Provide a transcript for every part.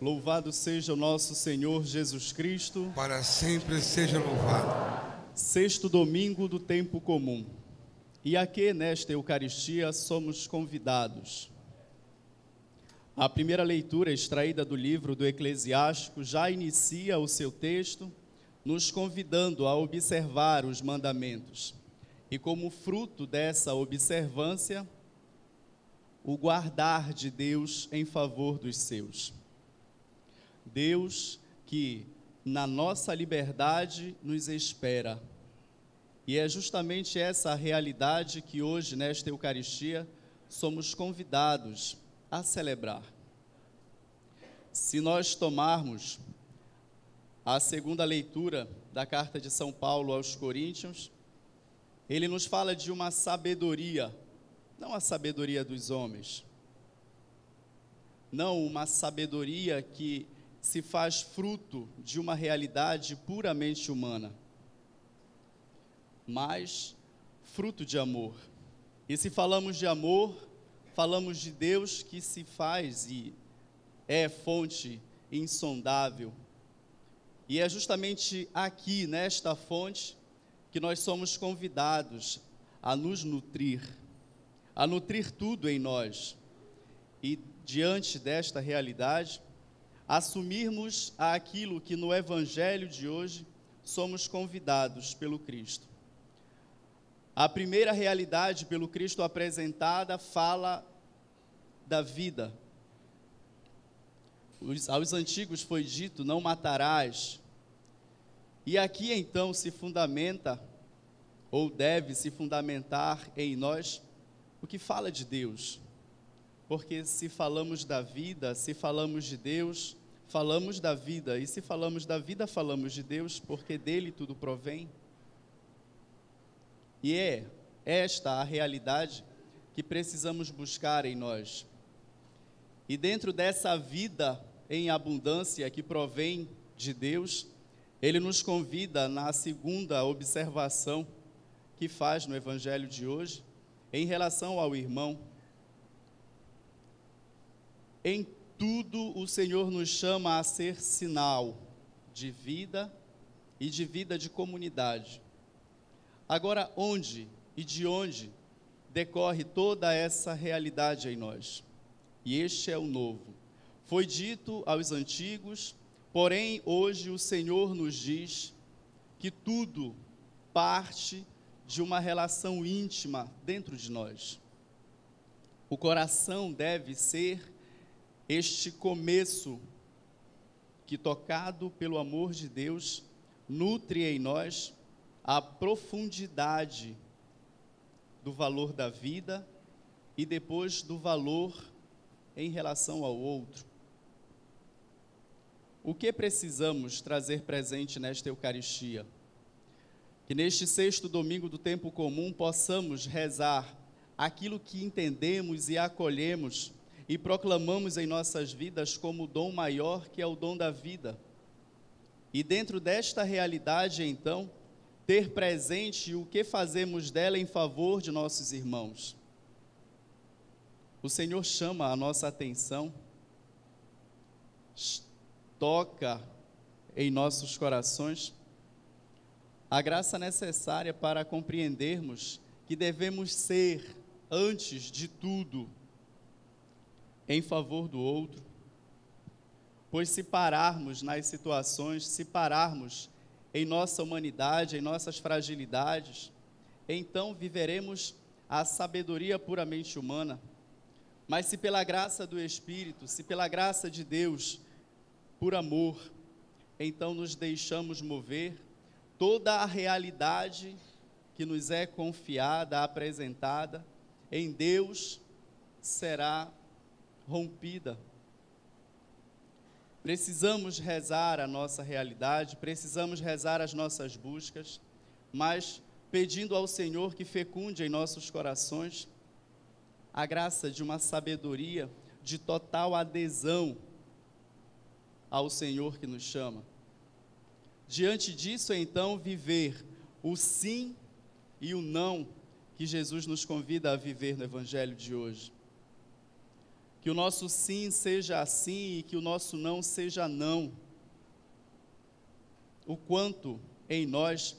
Louvado seja o nosso Senhor Jesus Cristo. Para sempre seja louvado. Sexto domingo do tempo comum. E aqui nesta Eucaristia somos convidados. A primeira leitura extraída do livro do Eclesiástico já inicia o seu texto, nos convidando a observar os mandamentos. E como fruto dessa observância, o guardar de Deus em favor dos seus. Deus que na nossa liberdade nos espera. E é justamente essa realidade que hoje, nesta Eucaristia, somos convidados a celebrar. Se nós tomarmos a segunda leitura da carta de São Paulo aos Coríntios, ele nos fala de uma sabedoria, não a sabedoria dos homens, não uma sabedoria que se faz fruto de uma realidade puramente humana, mas fruto de amor. E se falamos de amor, falamos de Deus que se faz e é fonte insondável. E é justamente aqui, nesta fonte, que nós somos convidados a nos nutrir, a nutrir tudo em nós. E diante desta realidade, assumirmos aquilo que no Evangelho de hoje somos convidados pelo Cristo. A primeira realidade pelo Cristo apresentada fala da vida. aos antigos foi dito: não matarás. E aqui então se fundamenta, ou deve se fundamentar em nós, o que fala de Deus. Porque se falamos da vida, se falamos de Deus, Falamos da vida, e se falamos da vida, falamos de Deus, porque dele tudo provém. E é esta a realidade que precisamos buscar em nós. E dentro dessa vida em abundância que provém de Deus, ele nos convida na segunda observação que faz no Evangelho de hoje, em relação ao irmão. Em tudo o Senhor nos chama a ser sinal de vida e de vida de comunidade. Agora, onde e de onde decorre toda essa realidade em nós? E este é o novo. Foi dito aos antigos, porém hoje o Senhor nos diz que tudo parte de uma relação íntima dentro de nós. O coração deve ser este começo que, tocado pelo amor de Deus, nutre em nós a profundidade do valor da vida e depois do valor em relação ao outro. O que precisamos trazer presente nesta Eucaristia? Que neste sexto domingo do tempo comum possamos rezar aquilo que entendemos e acolhemos e proclamamos em nossas vidas como o dom maior que é o dom da vida. E dentro desta realidade, então, ter presente o que fazemos dela em favor de nossos irmãos. O Senhor chama a nossa atenção, toca em nossos corações a graça necessária para compreendermos que devemos ser, antes de tudo, em favor do outro. Pois se pararmos nas situações, se pararmos em nossa humanidade, em nossas fragilidades, então viveremos a sabedoria puramente humana. Mas se pela graça do Espírito, se pela graça de Deus, por amor, então nos deixamos mover, toda a realidade que nos é confiada, apresentada em Deus será rompida. Precisamos rezar a nossa realidade, precisamos rezar as nossas buscas, mas pedindo ao Senhor que fecunde em nossos corações a graça de uma sabedoria de total adesão ao Senhor que nos chama. Diante disso, então, viver o sim e o não que Jesus nos convida a viver no Evangelho de hoje. Que o nosso sim seja assim e que o nosso não seja não. O quanto em nós,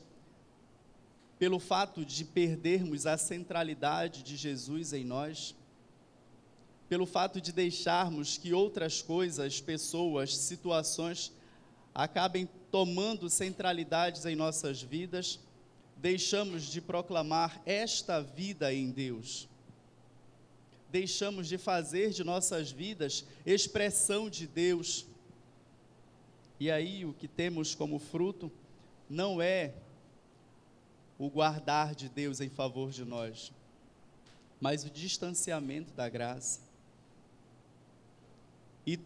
pelo fato de perdermos a centralidade de Jesus em nós, pelo fato de deixarmos que outras coisas, pessoas, situações acabem tomando centralidades em nossas vidas, deixamos de proclamar esta vida em Deus deixamos de fazer de nossas vidas expressão de Deus. E aí o que temos como fruto não é o guardar de Deus em favor de nós, mas o distanciamento da graça. E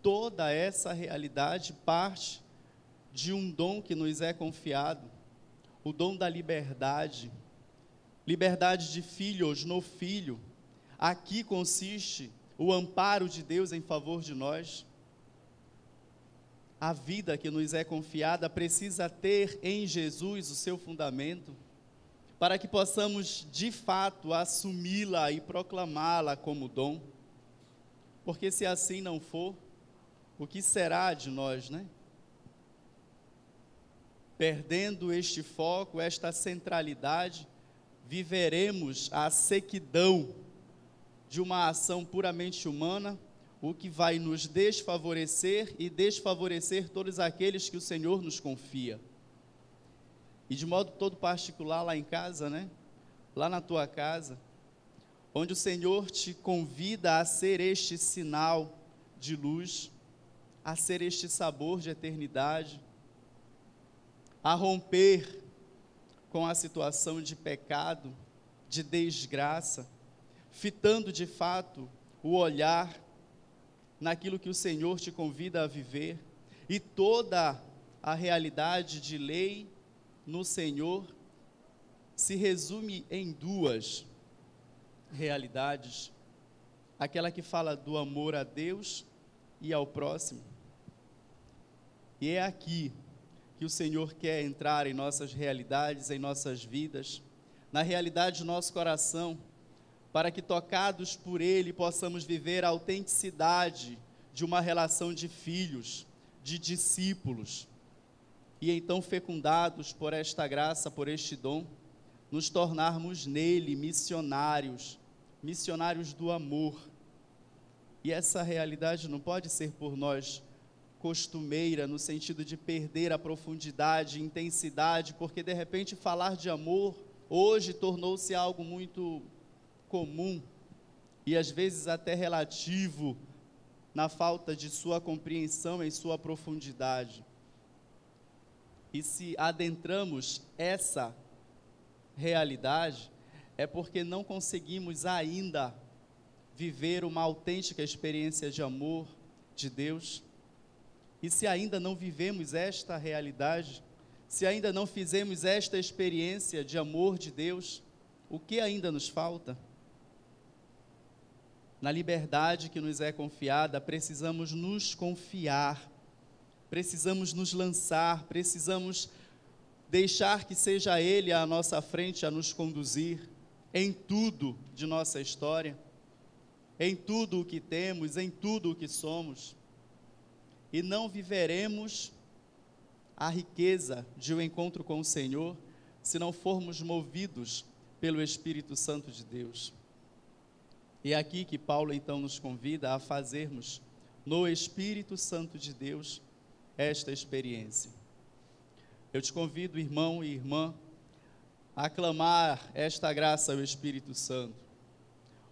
toda essa realidade parte de um dom que nos é confiado, o dom da liberdade, liberdade de filhos no filho, Aqui consiste o amparo de Deus em favor de nós. A vida que nos é confiada precisa ter em Jesus o seu fundamento, para que possamos de fato assumi-la e proclamá-la como dom. Porque se assim não for, o que será de nós, né? Perdendo este foco, esta centralidade, viveremos a sequidão de uma ação puramente humana, o que vai nos desfavorecer e desfavorecer todos aqueles que o Senhor nos confia. E de modo todo particular lá em casa, né? Lá na tua casa, onde o Senhor te convida a ser este sinal de luz, a ser este sabor de eternidade, a romper com a situação de pecado, de desgraça fitando de fato o olhar naquilo que o Senhor te convida a viver e toda a realidade de lei no Senhor se resume em duas realidades: aquela que fala do amor a Deus e ao próximo. E é aqui que o Senhor quer entrar em nossas realidades, em nossas vidas, na realidade do nosso coração para que, tocados por Ele, possamos viver a autenticidade de uma relação de filhos, de discípulos, e então, fecundados por esta graça, por este dom, nos tornarmos nele missionários, missionários do amor. E essa realidade não pode ser por nós costumeira, no sentido de perder a profundidade, intensidade, porque de repente falar de amor hoje tornou-se algo muito comum e às vezes até relativo na falta de sua compreensão em sua profundidade. E se adentramos essa realidade, é porque não conseguimos ainda viver uma autêntica experiência de amor de Deus. E se ainda não vivemos esta realidade, se ainda não fizemos esta experiência de amor de Deus, o que ainda nos falta? na liberdade que nos é confiada, precisamos nos confiar, precisamos nos lançar, precisamos deixar que seja Ele à nossa frente a nos conduzir em tudo de nossa história, em tudo o que temos, em tudo o que somos. E não viveremos a riqueza de um encontro com o Senhor se não formos movidos pelo Espírito Santo de Deus. E é aqui que Paulo então nos convida a fazermos no Espírito Santo de Deus esta experiência. Eu te convido, irmão e irmã, a clamar esta graça ao Espírito Santo.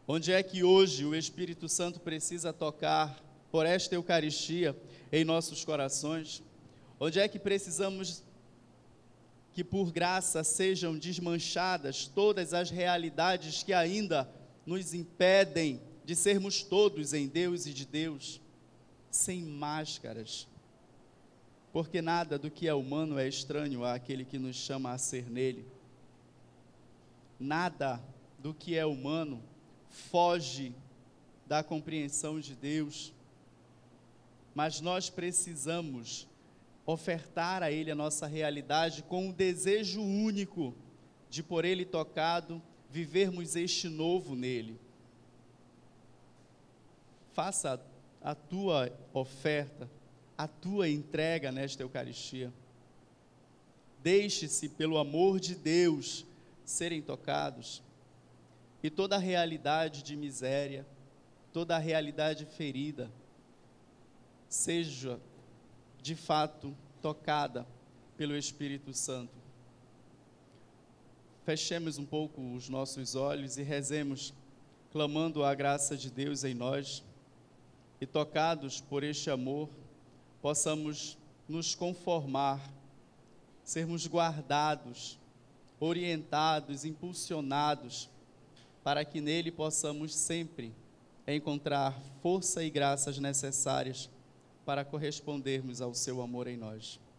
Onde é que hoje o Espírito Santo precisa tocar por esta Eucaristia em nossos corações? Onde é que precisamos que por graça sejam desmanchadas todas as realidades que ainda nos impedem de sermos todos em Deus e de Deus sem máscaras. Porque nada do que é humano é estranho àquele que nos chama a ser nele. Nada do que é humano foge da compreensão de Deus. Mas nós precisamos ofertar a Ele a nossa realidade com o um desejo único de, por Ele tocado, vivermos este novo nele. Faça a tua oferta, a tua entrega nesta Eucaristia. Deixe-se, pelo amor de Deus, serem tocados e toda a realidade de miséria, toda a realidade ferida, seja de fato tocada pelo Espírito Santo. Fechemos um pouco os nossos olhos e rezemos, clamando a graça de Deus em nós e, tocados por este amor, possamos nos conformar, sermos guardados, orientados, impulsionados, para que nele possamos sempre encontrar força e graças necessárias para correspondermos ao seu amor em nós.